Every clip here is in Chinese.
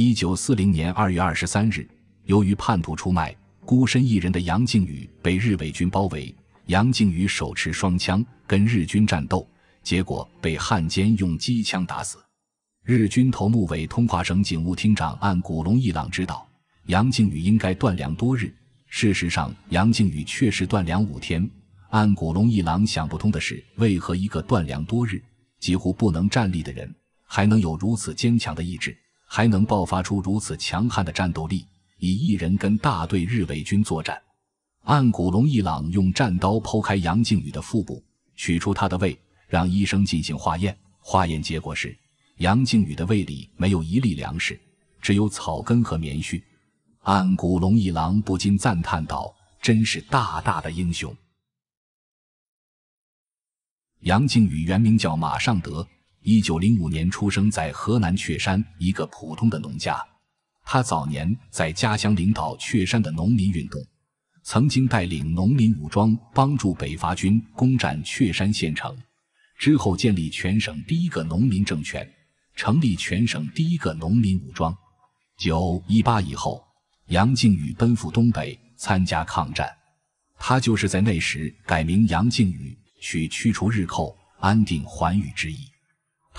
一九四零年二月二十三日，由于叛徒出卖，孤身一人的杨靖宇被日伪军包围。杨靖宇手持双枪跟日军战斗，结果被汉奸用机枪打死。日军头目委通化省警务厅长按古龙一郎指导，杨靖宇应该断粮多日。事实上，杨靖宇确实断粮五天。按古龙一郎想不通的是，为何一个断粮多日、几乎不能站立的人，还能有如此坚强的意志？还能爆发出如此强悍的战斗力，以一人跟大队日伪军作战。岸谷隆一郎用战刀剖开杨靖宇的腹部，取出他的胃，让医生进行化验。化验结果是，杨靖宇的胃里没有一粒粮食，只有草根和棉絮。岸谷隆一郎不禁赞叹道：“真是大大的英雄。”杨靖宇原名叫马尚德。一九零五年出生在河南确山一个普通的农家，他早年在家乡领导确山的农民运动，曾经带领农民武装帮助北伐军攻占确山县城，之后建立全省第一个农民政权，成立全省第一个农民武装。九一八以后，杨靖宇奔赴东北参加抗战，他就是在那时改名杨靖宇，取驱除日寇、安定寰宇之意。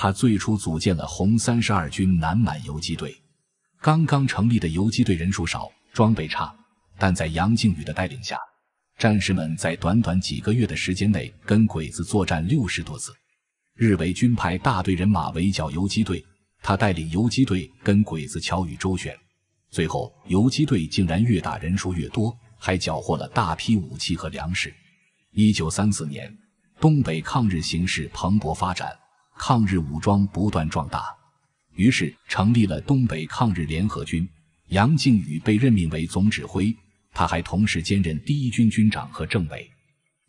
他最初组建了红三十二军南满游击队。刚刚成立的游击队人数少，装备差，但在杨靖宇的带领下，战士们在短短几个月的时间内跟鬼子作战六十多次。日伪军派大队人马围剿游击队，他带领游击队跟鬼子巧与周旋。最后，游击队竟然越打人数越多，还缴获了大批武器和粮食。一九三四年，东北抗日形势蓬勃发展。抗日武装不断壮大，于是成立了东北抗日联合军，杨靖宇被任命为总指挥，他还同时兼任第一军军长和政委。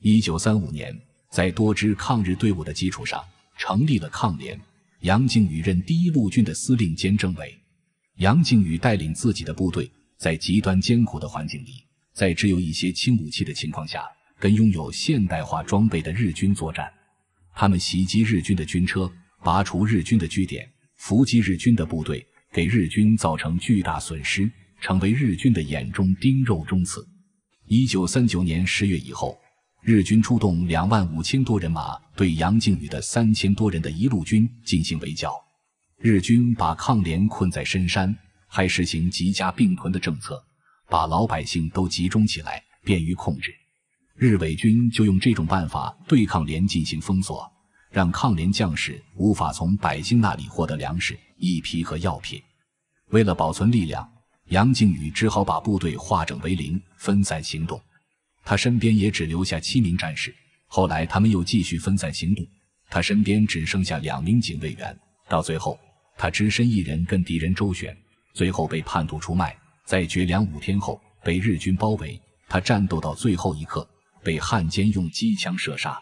一九三五年，在多支抗日队伍的基础上，成立了抗联，杨靖宇任第一路军的司令兼政委。杨靖宇带领自己的部队，在极端艰苦的环境里，在只有一些轻武器的情况下，跟拥有现代化装备的日军作战。他们袭击日军的军车，拔除日军的据点，伏击日军的部队，给日军造成巨大损失，成为日军的眼中钉、肉中刺。一九三九年十月以后，日军出动两万五千多人马，对杨靖宇的三千多人的一路军进行围剿。日军把抗联困在深山，还实行集家并屯的政策，把老百姓都集中起来，便于控制。日伪军就用这种办法对抗联进行封锁，让抗联将士无法从百姓那里获得粮食、一批和药品。为了保存力量，杨靖宇只好把部队化整为零，分散行动。他身边也只留下七名战士。后来，他们又继续分散行动，他身边只剩下两名警卫员。到最后，他只身一人跟敌人周旋，最后被叛徒出卖，在绝粮五天后被日军包围。他战斗到最后一刻。被汉奸用机枪射杀。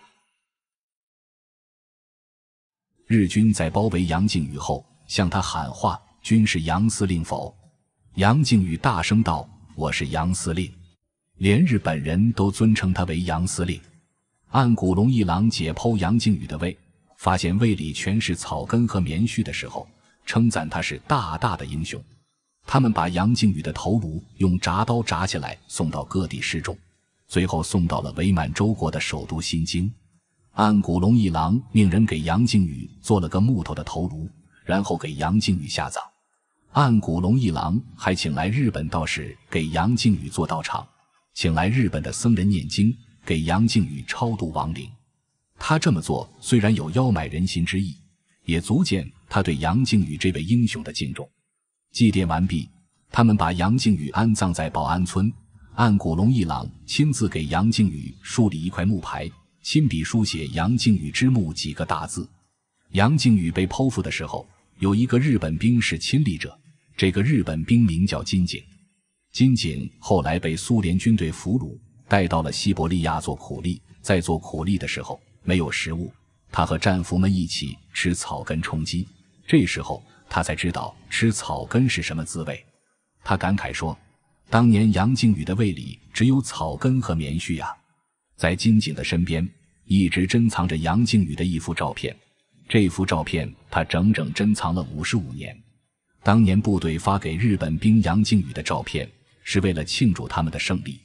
日军在包围杨靖宇后，向他喊话：“军是杨司令否？”杨靖宇大声道：“我是杨司令。”连日本人都尊称他为杨司令。按古龙一郎解剖杨靖宇的胃，发现胃里全是草根和棉絮的时候，称赞他是大大的英雄。他们把杨靖宇的头颅用铡刀铡下来，送到各地示众。最后送到了伪满洲国的首都新京，岸谷龙一郎命人给杨靖宇做了个木头的头颅，然后给杨靖宇下葬。岸谷龙一郎还请来日本道士给杨靖宇做道场，请来日本的僧人念经，给杨靖宇超度亡灵。他这么做虽然有邀买人心之意，也足见他对杨靖宇这位英雄的敬重。祭奠完毕，他们把杨靖宇安葬在保安村。岸谷龙一郎亲自给杨靖宇树立一块木牌，亲笔书写“杨靖宇之墓”几个大字。杨靖宇被剖腹的时候，有一个日本兵是亲历者。这个日本兵名叫金井。金井后来被苏联军队俘虏，带到了西伯利亚做苦力。在做苦力的时候，没有食物，他和战俘们一起吃草根充饥。这时候，他才知道吃草根是什么滋味。他感慨说。当年杨靖宇的胃里只有草根和棉絮啊，在金井的身边一直珍藏着杨靖宇的一幅照片，这幅照片他整整珍藏了五十五年。当年部队发给日本兵杨靖宇的照片，是为了庆祝他们的胜利。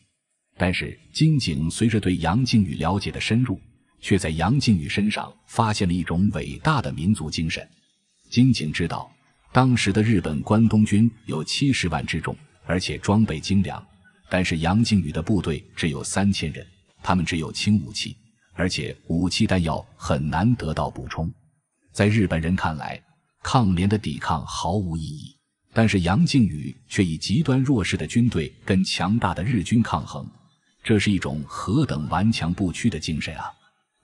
但是金井随着对杨靖宇了解的深入，却在杨靖宇身上发现了一种伟大的民族精神。金井知道，当时的日本关东军有七十万之众。而且装备精良，但是杨靖宇的部队只有三千人，他们只有轻武器，而且武器弹药很难得到补充。在日本人看来，抗联的抵抗毫无意义，但是杨靖宇却以极端弱势的军队跟强大的日军抗衡，这是一种何等顽强不屈的精神啊！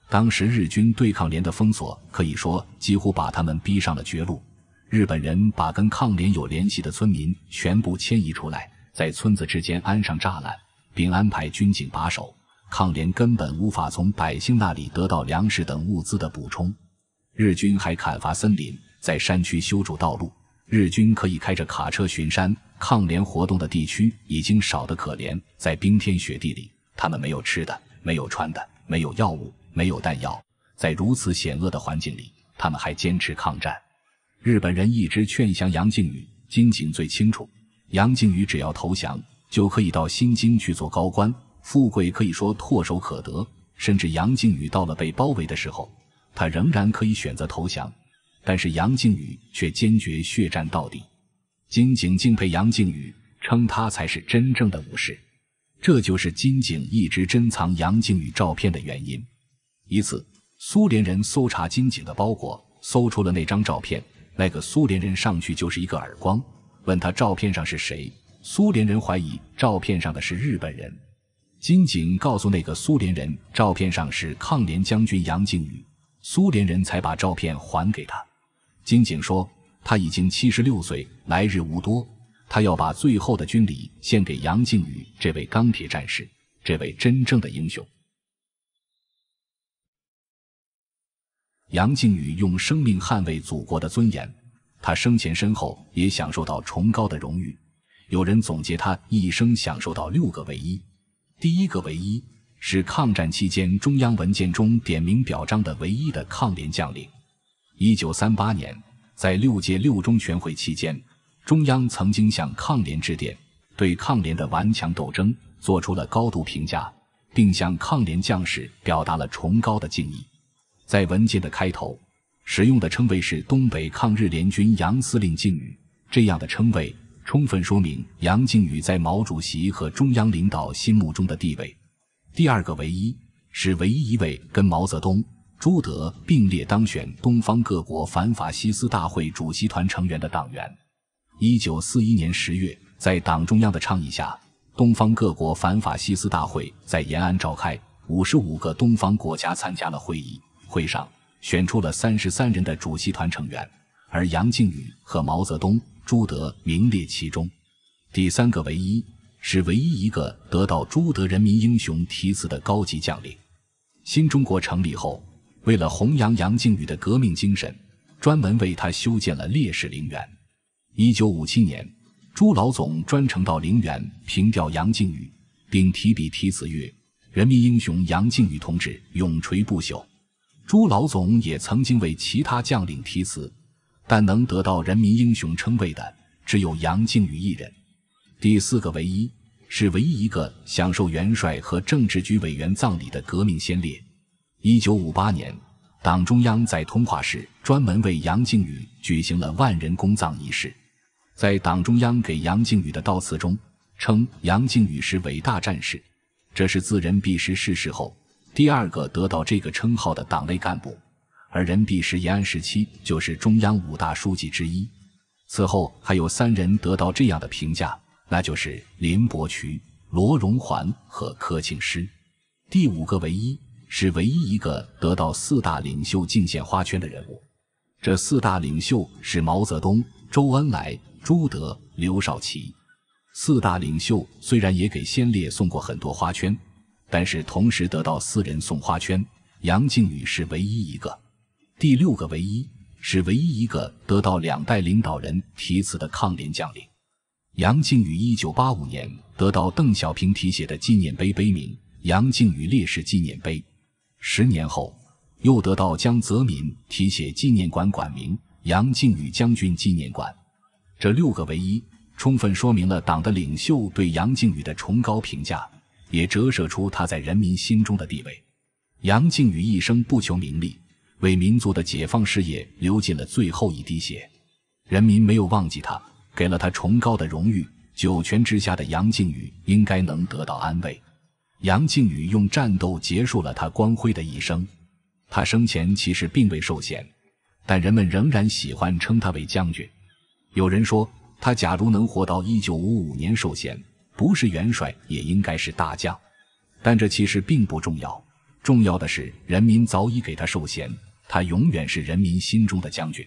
当时日军对抗联的封锁，可以说几乎把他们逼上了绝路。日本人把跟抗联有联系的村民全部迁移出来，在村子之间安上栅栏，并安排军警把守。抗联根本无法从百姓那里得到粮食等物资的补充。日军还砍伐森林，在山区修筑道路。日军可以开着卡车巡山。抗联活动的地区已经少得可怜，在冰天雪地里，他们没有吃的，没有穿的，没有药物，没有弹药。在如此险恶的环境里，他们还坚持抗战。日本人一直劝降杨靖宇，金井最清楚。杨靖宇只要投降，就可以到新京去做高官，富贵可以说唾手可得。甚至杨靖宇到了被包围的时候，他仍然可以选择投降。但是杨靖宇却坚决血战到底。金井敬佩杨靖宇，称他才是真正的武士。这就是金井一直珍藏杨靖宇照片的原因。一次，苏联人搜查金井的包裹，搜出了那张照片。那个苏联人上去就是一个耳光，问他照片上是谁。苏联人怀疑照片上的是日本人。金井告诉那个苏联人，照片上是抗联将军杨靖宇。苏联人才把照片还给他。金井说他已经七十六岁，来日无多，他要把最后的军礼献给杨靖宇这位钢铁战士，这位真正的英雄。杨靖宇用生命捍卫祖国的尊严，他生前身后也享受到崇高的荣誉。有人总结他一生享受到六个唯一：第一个唯一是抗战期间中央文件中点名表彰的唯一的抗联将领。一九三八年，在六届六中全会期间，中央曾经向抗联致电，对抗联的顽强斗争做出了高度评价，并向抗联将士表达了崇高的敬意。在文件的开头，使用的称谓是“东北抗日联军杨司令靖宇”，这样的称谓充分说明杨靖宇在毛主席和中央领导心目中的地位。第二个“唯一”是唯一一位跟毛泽东、朱德并列当选东方各国反法西斯大会主席团成员的党员。一九四一年十月，在党中央的倡议下，东方各国反法西斯大会在延安召开，五十五个东方国家参加了会议。会上选出了三十三人的主席团成员，而杨靖宇和毛泽东、朱德名列其中。第三个唯一是唯一一个得到朱德“人民英雄”题词的高级将领。新中国成立后，为了弘扬杨靖宇的革命精神，专门为他修建了烈士陵园。一九五七年，朱老总专程到陵园凭吊杨靖宇，并提笔题词曰：“人民英雄杨靖宇同志永垂不朽。”朱老总也曾经为其他将领题词，但能得到人民英雄称谓的只有杨靖宇一人。第四个唯一是唯一一个享受元帅和政治局委员葬礼的革命先烈。一九五八年，党中央在通化市专门为杨靖宇举行了万人公葬仪式。在党中央给杨靖宇的悼词中称杨靖宇是伟大战士，这是自任弼时逝世后。第二个得到这个称号的党内干部，而任弼时延安时期就是中央五大书记之一。此后还有三人得到这样的评价，那就是林伯渠、罗荣桓和柯庆施。第五个唯一是唯一一个得到四大领袖敬献花圈的人物。这四大领袖是毛泽东、周恩来、朱德、刘少奇。四大领袖虽然也给先烈送过很多花圈。但是，同时得到四人送花圈，杨靖宇是唯一一个。第六个唯一是唯一一个得到两代领导人题词的抗联将领。杨靖宇一九八五年得到邓小平题写的纪念碑碑名“杨靖宇烈士纪念碑”，十年后又得到江泽民题写纪念馆馆名“杨靖宇将军纪念馆”。这六个唯一，充分说明了党的领袖对杨靖宇的崇高评价。也折射出他在人民心中的地位。杨靖宇一生不求名利，为民族的解放事业流尽了最后一滴血。人民没有忘记他，给了他崇高的荣誉。九泉之下的杨靖宇应该能得到安慰。杨靖宇用战斗结束了他光辉的一生。他生前其实并未受衔，但人们仍然喜欢称他为将军。有人说，他假如能活到一九五五年受衔。不是元帅，也应该是大将，但这其实并不重要。重要的是，人民早已给他授衔，他永远是人民心中的将军。